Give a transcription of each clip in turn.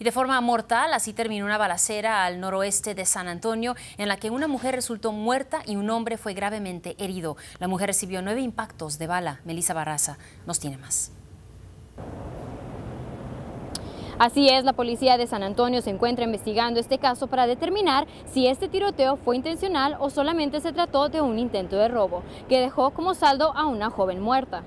Y de forma mortal, así terminó una balacera al noroeste de San Antonio, en la que una mujer resultó muerta y un hombre fue gravemente herido. La mujer recibió nueve impactos de bala. Melissa Barraza nos tiene más. Así es, la policía de San Antonio se encuentra investigando este caso para determinar si este tiroteo fue intencional o solamente se trató de un intento de robo, que dejó como saldo a una joven muerta.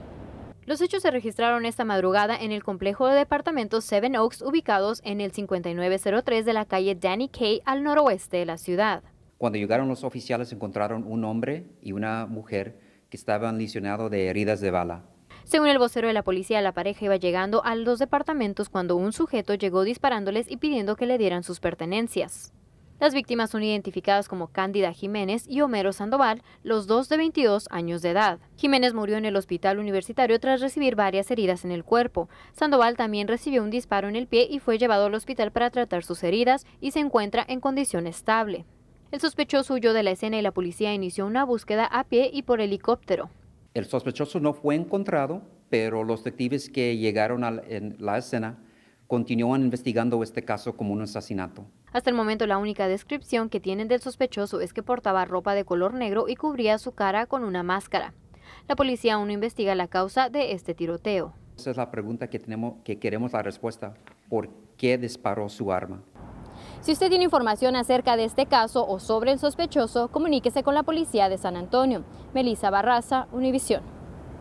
Los hechos se registraron esta madrugada en el complejo de departamentos Seven Oaks ubicados en el 5903 de la calle Danny Kay al noroeste de la ciudad. Cuando llegaron los oficiales encontraron un hombre y una mujer que estaban lesionados de heridas de bala. Según el vocero de la policía, la pareja iba llegando a los departamentos cuando un sujeto llegó disparándoles y pidiendo que le dieran sus pertenencias. Las víctimas son identificadas como Cándida Jiménez y Homero Sandoval, los dos de 22 años de edad. Jiménez murió en el hospital universitario tras recibir varias heridas en el cuerpo. Sandoval también recibió un disparo en el pie y fue llevado al hospital para tratar sus heridas y se encuentra en condición estable. El sospechoso huyó de la escena y la policía inició una búsqueda a pie y por helicóptero. El sospechoso no fue encontrado, pero los detectives que llegaron a la escena continúan investigando este caso como un asesinato. Hasta el momento la única descripción que tienen del sospechoso es que portaba ropa de color negro y cubría su cara con una máscara. La policía aún no investiga la causa de este tiroteo. Esa es la pregunta que, tenemos, que queremos la respuesta. ¿Por qué disparó su arma? Si usted tiene información acerca de este caso o sobre el sospechoso, comuníquese con la policía de San Antonio. Melissa Barraza, Univisión.